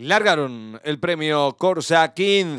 Largaron el premio Corsa King.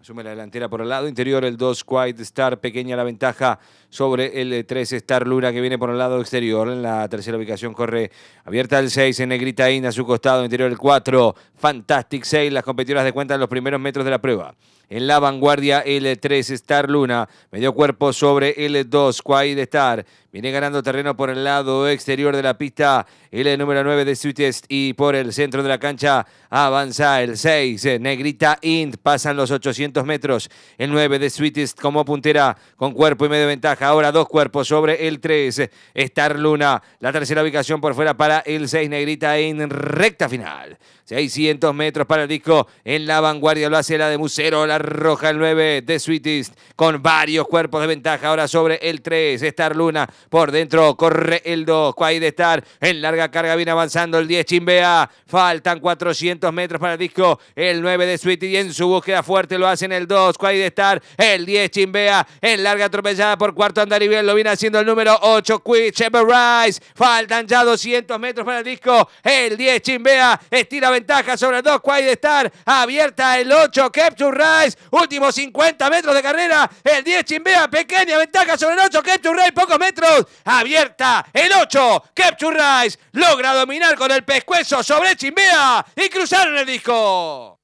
Asume la delantera por el lado interior el 2 Quiet Star, pequeña la ventaja sobre el 3 Star Luna que viene por el lado exterior. En la tercera ubicación corre abierta el 6 en negrita a su costado interior el 4 Fantastic 6. Las competidoras de cuenta los primeros metros de la prueba. En la vanguardia el 3 Star Luna, medio cuerpo sobre el 2 Quiet Star. Viene ganando terreno por el lado exterior de la pista el número 9 de Sweetest y por el centro de la cancha avanza el 6, eh, Negrita Int, pasan los 800 metros, el 9 de Sweetest como puntera con cuerpo y medio de ventaja, ahora dos cuerpos sobre el 3, eh, Star Luna, la tercera ubicación por fuera para el 6, Negrita Int, recta final, 600 metros para el disco, en la vanguardia lo hace la de Musero, la roja el 9 de Sweetest con varios cuerpos de ventaja, ahora sobre el 3, Star Luna, por dentro corre el 2. Quaid estar en larga carga. Viene avanzando el 10. Chimbea. Faltan 400 metros para el disco. El 9 de Sweetie. Y en su búsqueda fuerte lo hacen el 2. Quaid estar. El 10. Chimbea. En larga atropellada por cuarto bien Lo viene haciendo el número 8. Quid. Rice. Faltan ya 200 metros para el disco. El 10. Chimbea. Estira ventaja sobre el 2. Quaid estar. Abierta el 8. Capture Rise, Últimos 50 metros de carrera. El 10. Chimbea. Pequeña ventaja sobre el 8. Capture Rise, Pocos metros abierta el 8, Rise logra dominar con el pescuezo sobre Chimbea y cruzaron el disco.